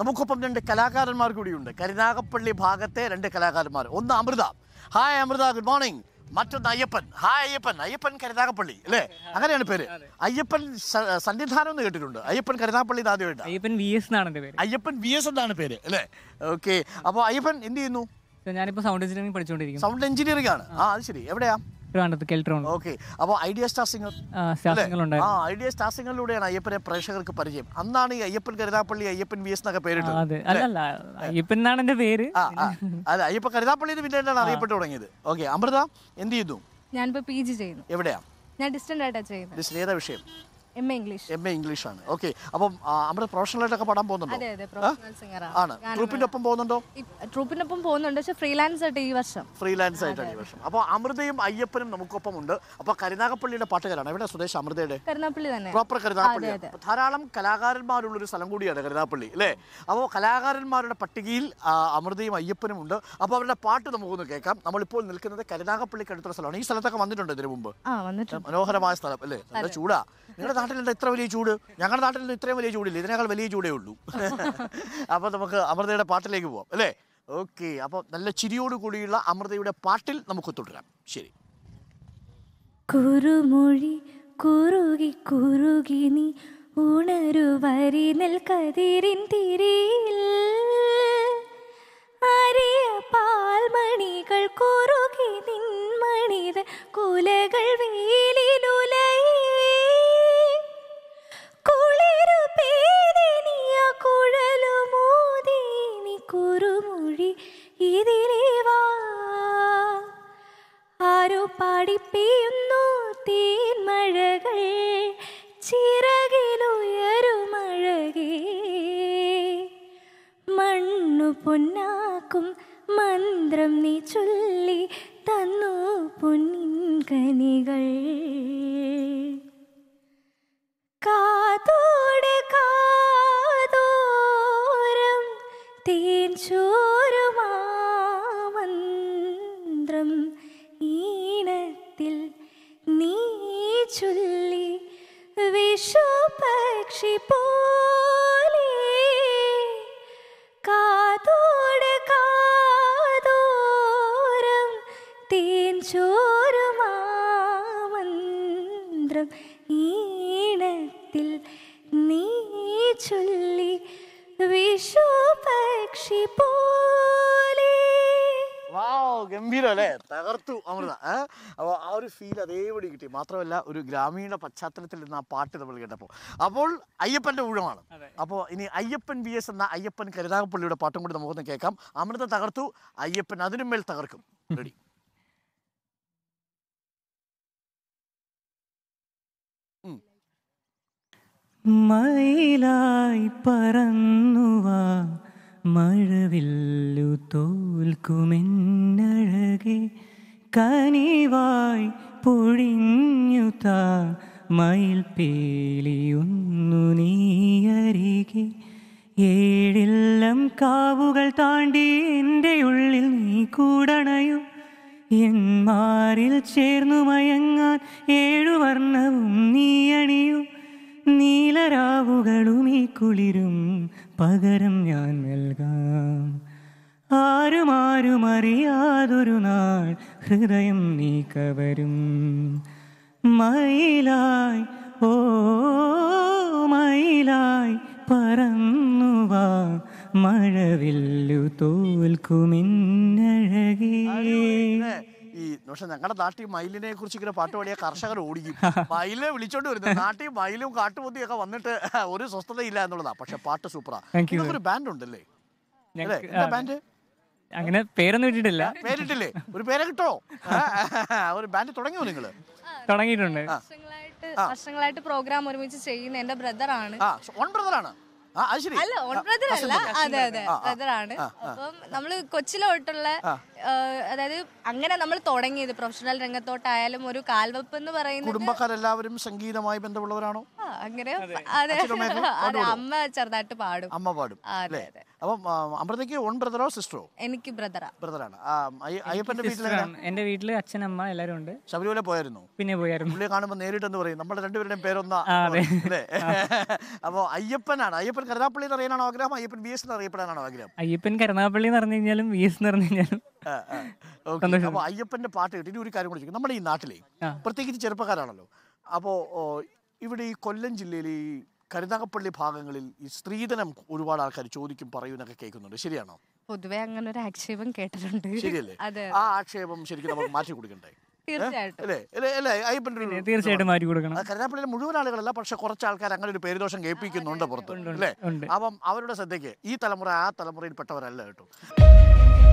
നമുക്കൊപ്പം രണ്ട് കലാകാരന്മാർ കൂടിയുണ്ട് കരുനാഗപ്പള്ളി ഭാഗത്തെ രണ്ട് കലാകാരന്മാർ ഒന്ന് Amrutha hi Amrutha good morning മറ്റൊന്ന് അയ്യപ്പൻ ഹായ് അയ്യപ്പൻ അയ്യപ്പൻ കരുനാഗപ്പള്ളി അല്ലേ അങ്ങനെയാണ് പേര് അയ്യപ്പൻ സന്നിധാനം എന്ന് കേട്ടിട്ടുണ്ട് അയ്യപ്പൻ കരുനാഗപ്പള്ളി ആദ്യമായിട്ട് അയ്യപ്പൻ വി എസ് എന്നാണ് പേര് അയ്യപ്പൻ വി എസ് എന്നാണ് പേര് അല്ലേ ഓക്കെ അപ്പോൾ അയ്യപ്പൻ എന്ത് ചെയ്യുന്നു ഞാനിപ്പോൾ സൗണ്ട് എഞ്ചിനീയറിംഗ് പഠിച്ചുകൊണ്ടിരിക്കുന്നു സൗണ്ട് എഞ്ചിനീയറിംഗ് ആണ് ആ അത് ശരി എവിടെയാണ് ട്രിവാൻഡ്രത്ത് കെൽട്രോൺ ഓക്കെ അപ്പോൾ ഐഡിയ സ്റ്റാർ സിംഗർ സ്റ്റാർ ആ ഐഡിയ സ്റ്റാർ സിംഗറിലൂടെയാണ് പ്രേക്ഷകർക്ക് പരിചയം അന്നാണ് ഈ അയ്യപ്പൻ കരുതാപ്പള്ളി അയ്യപ്പൻ വി എസ് എന്നൊക്കെ പേരിട്ടത് അല്ലല്ല അയ്യപ്പൻ എന്നാണ് എൻ്റെ പേര് അതെ അയ്യപ്പ കരുതാപ്പള്ളിന്ന് പിന്നീടാണ് അറിയപ്പെട്ടു തുടങ്ങിയത് ഓക്കെ അമൃത എന്ത് ചെയ്യുന്നു ഞാൻ പി ജി ചെയ്യുന്നു എവിടെയാ ഞാൻ ഡിസ്റ്റന്റ് ആയിട്ടാണ് ചെയ്യുന്നത് ഏതാ വിഷയം എം ഇംഗ്ലീഷ് എം ഇംഗ്ലീഷ് ആണ് ഓക്കെ അപ്പം അമൃത പ്രൊഫഷണലായിട്ടൊക്കെ പാടാൻ അതെ അതെ പ്രൊഫഷണൽ സിംഗറാണ് ആണ് ട്രൂപ്പിന്റെ ഒപ്പം പോകുന്നുണ്ടോ ഒപ്പം പോകുന്നുണ്ട് പക്ഷെ ഫ്രീലാൻസ് ആയിട്ട് ഈ വർഷം ഫ്രീലാൻസ് ആയിട്ടാണ് ഈ വർഷം അപ്പോൾ അമൃതയും അയ്യപ്പനും നമുക്കൊപ്പം ഉണ്ട് അപ്പോൾ കരുനാഗപ്പള്ളിയുടെ പാട്ടുകാരാണ് എവിടെ സുദേശ് അമൃതയുടെ കരുനാപ്പള്ളി തന്നെ പ്രോപ്പർ കരുനാഗപ്പള്ളി അതെ, അപ്പൊ ധാരാളം കലാകാരന്മാരുള്ള ഒരു സ്ഥലം കൂടിയാണ് കരുനാഗപ്പള്ളി അല്ലേ അപ്പോൾ കലാകാരന്മാരുടെ പട്ടികയിൽ ആ, അമൃതയും അയ്യപ്പനും ഉണ്ട് അപ്പോൾ അവരുടെ പാട്ട് നമുക്കൊന്ന് കേൾക്കാം നമ്മളിപ്പോൾ നിൽക്കുന്നത് കരുനാഗപ്പള്ളിക്ക് അടുത്തുള്ള സ്ഥലമാണ് ഈ സ്ഥലത്തൊക്കെ വന്നിട്ടുണ്ട് ഇതിനു മുമ്പ് ആ വന്നിട്ടുണ്ട് മനോഹരമായ സ്ഥലം അല്ലേ നല്ല ചൂടാ നിങ്ങളുടെ നാട്ടിലെന്താ ഇത്ര വലിയ ചൂട് ഞങ്ങളുടെ നാട്ടിലെന്താ ഇത്രയും വലിയ ചൂടില്ല ഇതിനേക്കാൾ വലിയ ചൂടേ ഉള്ളൂ അപ്പോൾ നമുക്ക് അമൃതയുടെ പാട്ടിലേക്ക് പോവാം അല്ലേ ഓക്കെ അപ്പോൾ നല്ല ചിരിയോട് കൂടിയുള്ള അമൃതയുടെ പാട്ടിൽ നമുക്ക് തുടരാം ശരി കുറുമൊഴി കുറുകി കുറുകി നീ ഉണരുവരി നിൽക്കതിരിൻ തിരിയിൽ അരിയ പാൽമണികൾ കുറുകി മണിത കു വാക്കും മന്ത്രം നീ ചൊല്ലി തന്നു കനികൾ കാതോടെ കാതോരം തേൻചോരുമാമന്ത്രം ഈണത്തിൽ നീ ചൊല്ലി വിഷു പക്ഷി പോ ഈണത്തിൽ നീ ചൊല്ലി വിഷു പക്ഷി പോലെ ഗംഭീരം തകർത്തു അമൃത അപ്പോൾ ആ ഒരു ഫീൽ അതേപടി കിട്ടി മാത്രമല്ല ഒരു ഗ്രാമീണ പശ്ചാത്തലത്തിൽ നിന്ന് ആ പാട്ട് നമ്മൾ കേട്ടപ്പോൾ അപ്പോൾ അയ്യപ്പന്റെ ഊഴമാണ് അപ്പോൾ ഇനി അയ്യപ്പൻ ബി എസ് എന്ന അയ്യപ്പൻ കരുനാഗപ്പള്ളിയുടെ പാട്ടും കൂടി നമുക്കൊന്ന് കേൾക്കാം അമൃത തകർത്തു അയ്യപ്പൻ അതിനുമേൽ തകർക്കും റെഡി മയിലായി പറന്നുവാ മഴവില്ലു തോൽക്കുമെന്നഴകെ കനിവായി പൊഴിഞ്ഞു താ മയിൽ പേലിയൊന്നു നീയരികെ ഏഴില്ലം കാവുകൾ താണ്ടി എൻ്റെ ഉള്ളിൽ നീ കൂടണയു എന്മാരിൽ ചേർന്നു മയങ്ങാൻ ഏഴുവർണ്ണവും നീയണിയും രാവുകളും ഈ കുളിരും പകരം ഞാൻ നൽകാം ആരും ആരും അറിയാതൊരു നാൾ ഹൃദയം നീ കവരും മയിലായി ഓ മയിലായി പറന്നുവാ മഴവില്ലു തോൽക്കുമിന്നഴകേ ഈ പക്ഷെ ഞങ്ങളുടെ നാട്ടിൽ മയിലിനെ കുറിച്ച് ഇങ്ങനെ പാട്ട് പാടിയ കർഷകർ ഓടിക്കും മയിലെ വിളിച്ചോണ്ട് വരുന്നത് നാട്ടിൽ മയിലും ഒക്കെ വന്നിട്ട് ഒരു സ്വസ്ഥതയില്ല എന്നുള്ളതാ പക്ഷെ പാട്ട് സൂപ്പറാ ഒരു ബാൻഡ് ഉണ്ടല്ലേ ബാൻഡ് അങ്ങനെ പേരൊന്നും ഇട്ടിട്ടില്ല പേരിട്ടില്ലേ ഒരു പേരെ കിട്ടോ ഒരു ബാൻഡ് തുടങ്ങിയോ നിങ്ങള് തുടങ്ങിയിട്ടുണ്ട് വർഷങ്ങളായിട്ട് പ്രോഗ്രാം ഒരുമിച്ച് ചെയ്യുന്ന എന്റെ ബ്രദറാണ് ഓൺ ബ്രദറാണ് അല്ല ഓൺ ബ്രദർ അല്ല അതെ അതെ ബ്രദർ അപ്പം നമ്മള് കൊച്ചിലോട്ടുള്ള അതായത് അങ്ങനെ നമ്മൾ തുടങ്ങിയത് പ്രൊഫഷണൽ രംഗത്തോട്ടായാലും ഒരു കാൽവെപ്പ് എന്ന് പറയുന്നത് കുടുംബക്കാരെല്ലാവരും സംഗീതമായി ബന്ധമുള്ളവരാണോ അങ്ങനെ അതെ അമ്മ ചെറുതായിട്ട് പാടും അമ്മ പാടും അതെ അപ്പം അമൃതയ്ക്ക് ഓൺ ബ്രദറോ സിസ്റ്ററോ എനിക്ക് ബ്രദറാ ബ്രദറാണ് അയ്യപ്പന്റെ വീട്ടിലാണ് എന്റെ വീട്ടില് അച്ഛൻ അമ്മ എല്ലാരും ഉണ്ട് ശബരിമല പോയായിരുന്നു പിന്നെ പോയായിരുന്നു പുള്ളിയെ കാണുമ്പോൾ നേരിട്ട് എന്ന് പറയും നമ്മുടെ രണ്ടുപേരുടെയും പേരൊന്നാ അപ്പൊ അപ്പോൾ അയ്യപ്പനാണ് അയ്യപ്പൻ കരുതാപ്പള്ളി എന്ന് അറിയാനാണോ ആഗ്രഹം അയ്യപ്പൻ ബി എസ് എന്ന് അറിയപ്പെടാനാണോ ആഗ്രഹം അയ്യപ്പൻ കരുതാപ്പള്ളി എന്ന് പറഞ്ഞു കഴിഞ്ഞാലും വി എസ് എന്ന് പറഞ്ഞു കഴിഞ്ഞാലും അപ്പൊ അയ്യപ്പന്റെ പാട്ട് കേട്ടിട്ട് ഒരു കാര്യം കൂടി ചോദിക്കും നമ്മുടെ ഈ നാട്ടിലെ പ്രത്യേകിച്ച് ചെറുപ്പക്കാരാണല്ലോ അപ്പോൾ ഇവിടെ ഈ കൊല്ലം ജില്ലയിൽ ഈ കരുനാഗപ്പള്ളി ഭാഗങ്ങളിൽ ഈ സ്ത്രീധനം ഒരുപാട് ആൾക്കാർ ചോദിക്കും പറയുന്നൊക്കെ കേൾക്കുന്നുണ്ട് ശരിയാണോ പൊതുവെ അങ്ങനെ ഒരു ആക്ഷേപം കേട്ടിട്ടുണ്ട് ശരിയല്ലേ ആ ആക്ഷേപം ശരിക്കും നമുക്ക് മാറ്റി കൊടുക്കണ്ടേ തീർച്ചയായിട്ടും മാറ്റി കൊടുക്കണം കരുനാപ്പള്ളിയിലെ മുഴുവൻ ആളുകളല്ല പക്ഷെ കുറച്ച് ആൾക്കാർ അങ്ങനെ ഒരു പേരുദോഷം കേൾപ്പിക്കുന്നുണ്ട് പുറത്ത് അല്ലേ അപ്പം അവരുടെ ശ്രദ്ധയ്ക്ക് ഈ തലമുറ ആ തലമുറയിൽ പെട്ടവരല്ല കേട്ടോ